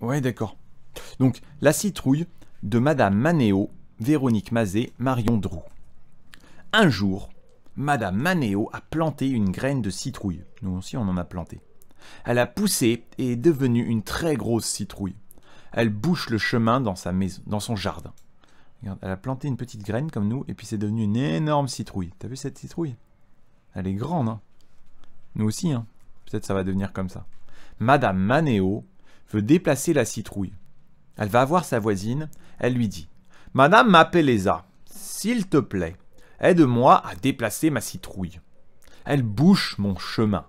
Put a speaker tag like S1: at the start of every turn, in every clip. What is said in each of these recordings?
S1: Ouais, d'accord. Donc, La citrouille de Madame Manéo, Véronique Mazet, Marion Drou. Un jour, Madame Manéo a planté une graine de citrouille. Nous aussi, on en a planté. Elle a poussé et est devenue une très grosse citrouille. Elle bouche le chemin dans sa maison, dans son jardin. Regarde, elle a planté une petite graine comme nous et puis c'est devenu une énorme citrouille. T'as vu cette citrouille Elle est grande. Hein nous aussi, hein peut-être ça va devenir comme ça. Madame Manéo veut déplacer la citrouille. Elle va voir sa voisine, elle lui dit Madame Mapeleza, s'il te plaît, aide-moi à déplacer ma citrouille. Elle bouche mon chemin.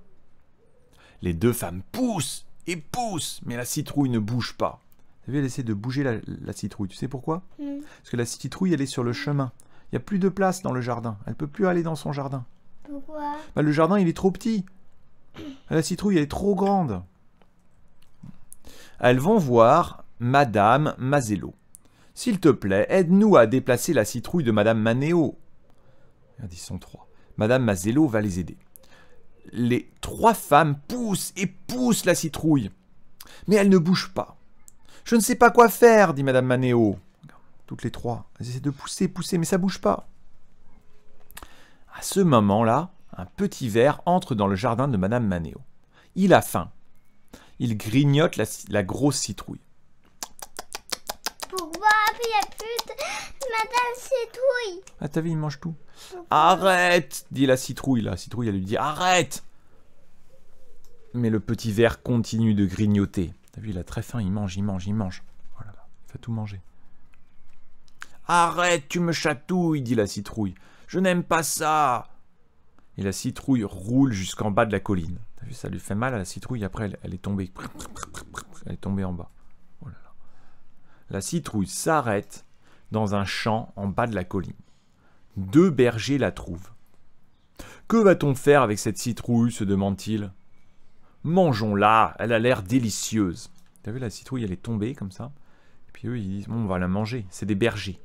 S1: Les deux femmes poussent et poussent, mais la citrouille ne bouge pas. Vous savez, elle essaie de bouger la, citrouille. Tu sais pourquoi Parce que la citrouille, elle est sur le chemin. Il n'y a plus de place dans le jardin. Elle ne peut plus aller dans son jardin. Pourquoi bah, Le jardin, il est trop petit. La citrouille, elle est trop grande. Elles vont voir Madame Mazello. S'il te plaît, aide-nous à déplacer la citrouille de Madame Manéo. Madame Mazello va les aider. Les trois femmes poussent et poussent la citrouille. Mais elle ne bouge pas. Je ne sais pas quoi faire, dit Madame Manéo. Toutes les trois. Elles essaient de pousser, pousser, mais ça bouge pas. À ce moment-là, un petit ver entre dans le jardin de Madame Manéo. Il a faim il grignote la, grosse citrouille. Pourquoi il y a plus Madame Citrouille Ah, t'as vu, il mange tout. Arrête dit la citrouille. La citrouille, elle lui dit Arrête Mais le petit verre continue de grignoter. T'as vu, il a très faim, il mange, il mange, il mange. Voilà, oh il va tout manger. Arrête, tu me chatouilles, dit la citrouille. Je n'aime pas ça et la citrouille roule jusqu'en bas de la colline. T'as vu, ça lui fait mal à la citrouille, après elle, est tombée. Elle est tombée en bas. Oh la citrouille s'arrête dans un champ en bas de la colline. Deux bergers la trouvent. Que va-t-on faire avec cette citrouille se demande-t-il. Mangeons-la, elle a l'air délicieuse. T'as vu, la citrouille, elle est tombée comme ça. Et puis eux, ils disent, on va la manger, c'est des bergers.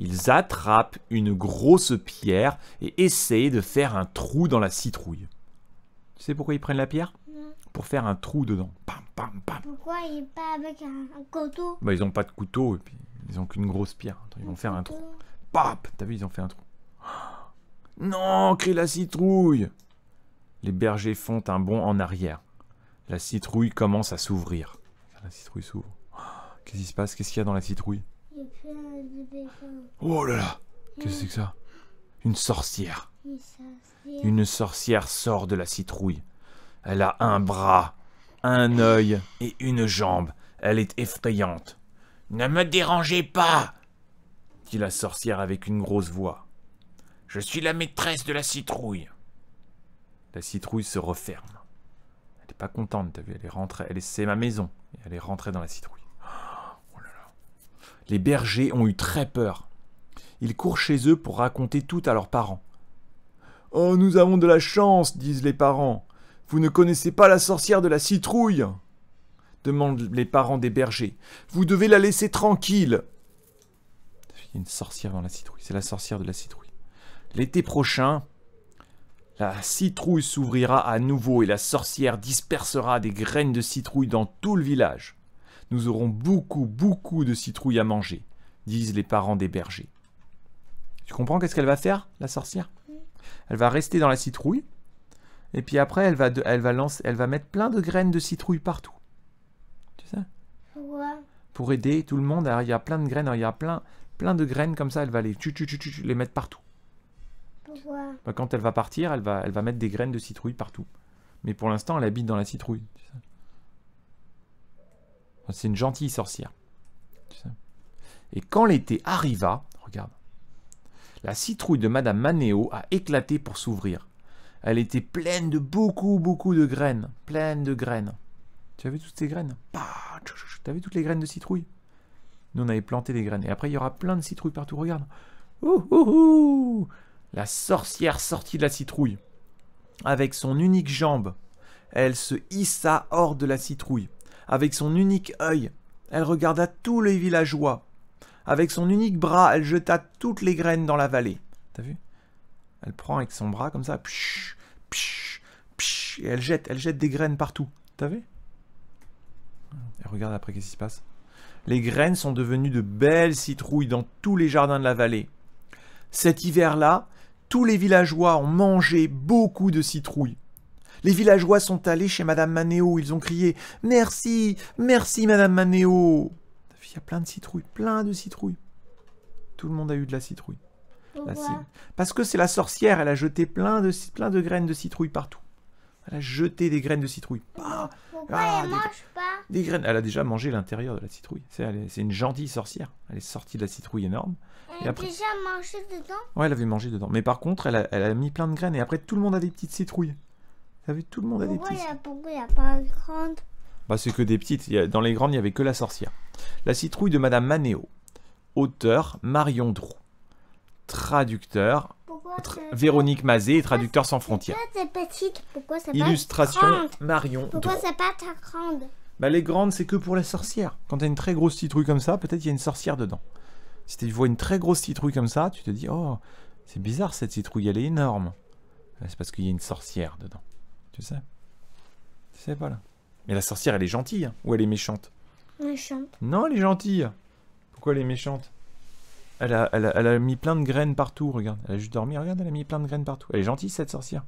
S1: Ils attrapent une grosse pierre et essayent de faire un trou dans la citrouille. Tu sais pourquoi ils prennent la pierre Pour faire un trou dedans. Pam, pam, pam. Pourquoi ils pas avec un, couteau bah, Ils n'ont pas de couteau et puis ils n'ont qu'une grosse pierre. Ils vont faire un trou. Pap T'as vu, ils ont fait un trou. Non, crie la citrouille Les bergers font un bond en arrière. La citrouille commence à s'ouvrir. La citrouille s'ouvre. Qu'est-ce qui se passe Qu'est-ce qu'il y a dans la citrouille Oh là là Qu'est-ce que c'est que ça Une sorcière. Une sorcière. sort de la citrouille. Elle a un bras, un œil et une jambe. Elle est effrayante. Ne me dérangez pas dit la sorcière avec une grosse voix. Je suis la maîtresse de la citrouille. La citrouille se referme. Elle n'est pas contente, t'as vu, elle est rentrée. Elle c'est ma maison. elle est rentrée dans la citrouille. Les bergers ont eu très peur. Ils courent chez eux pour raconter tout à leurs parents. Oh, nous avons de la chance, disent les parents. Vous ne connaissez pas la sorcière de la citrouille demandent les parents des bergers. Vous devez la laisser tranquille. Il y a une sorcière dans la citrouille. C'est la sorcière de la citrouille. L'été prochain, la citrouille s'ouvrira à nouveau et la sorcière dispersera des graines de citrouille dans tout le village. Nous aurons beaucoup, beaucoup de citrouilles à manger, disent les parents des bergers. Tu comprends qu'est-ce qu'elle va faire, la sorcière Elle va rester dans la citrouille, et puis après, elle va, elle, va lancer, elle va mettre plein de graines de citrouille partout. Tu sais Pourquoi Pour aider tout le monde, il y a plein de graines, il y a plein, plein de graines comme ça, elle va les, tu, tu, tu, les mettre partout. Pourquoi bah, quand elle va partir, elle va, elle va mettre des graines de citrouille partout. Mais pour l'instant, elle habite dans la citrouille. Tu sais c'est une gentille sorcière. Et quand l'été arriva, regarde, la citrouille de Madame Manéo a éclaté pour s'ouvrir. Elle était pleine de beaucoup, beaucoup de graines. Pleine de graines. Tu as vu toutes ces graines Tu as vu toutes les graines de citrouille Nous, on avait planté des graines. Et après, il y aura plein de citrouilles partout. Regarde. Ouh, ouh, ouh La sorcière sortit de la citrouille. Avec son unique jambe, elle se hissa hors de la citrouille. Avec son unique œil, elle regarda tous les villageois. Avec son unique bras, elle jeta toutes les graines dans la vallée. T'as vu Elle prend avec son bras comme ça, psh, psh, psh, et elle jette, elle jette des graines partout. T'as vu elle regarde après qu'est-ce qui se passe. Les graines sont devenues de belles citrouilles dans tous les jardins de la vallée. Cet hiver-là, tous les villageois ont mangé beaucoup de citrouilles. Les villageois sont allés chez Madame Manéo, ils ont crié « Merci Merci Madame Manéo !» Il y a plein de citrouilles, plein de citrouilles. Tout le monde a eu de la citrouille. Parce que c'est la sorcière, elle a jeté plein de, plein de graines de citrouille partout. Elle a jeté des graines de citrouille. Bah, ah, elle des... mange pas graines. Elle a déjà mangé l'intérieur de la citrouille. C'est une gentille sorcière. Elle est sortie de la citrouille énorme. Elle a déjà mangé dedans Ouais, elle avait mangé dedans. Mais par contre, elle a mis plein de graines. Et après, tout le monde a des petites citrouilles tout le monde a des petites. pourquoi il pas de bah, c'est que des petites. dans les grandes, il n'y avait que la sorcière. La citrouille de Madame Manéo. Auteur Marion Drou. Traducteur Véronique Mazé, traducteur sans frontières. Pourquoi c'est Pourquoi c'est pas Illustration Marion Pourquoi c'est pas ta grande Bah, les grandes, c'est que pour la sorcière. Quand tu as une très grosse citrouille comme ça, peut-être il y a une sorcière dedans. Si tu vois une très grosse citrouille comme ça, tu te dis Oh, c'est bizarre cette citrouille, elle est énorme. C'est parce qu'il y a une sorcière dedans. Tu sais Tu sais pas là. Mais la sorcière, elle est gentille hein, ou elle est méchante Méchante. Non, elle est gentille. Pourquoi elle est méchante elle a, elle, a, elle a mis plein de graines partout, regarde. Elle a juste dormi, regarde, elle a mis plein de graines partout. Elle est gentille cette sorcière.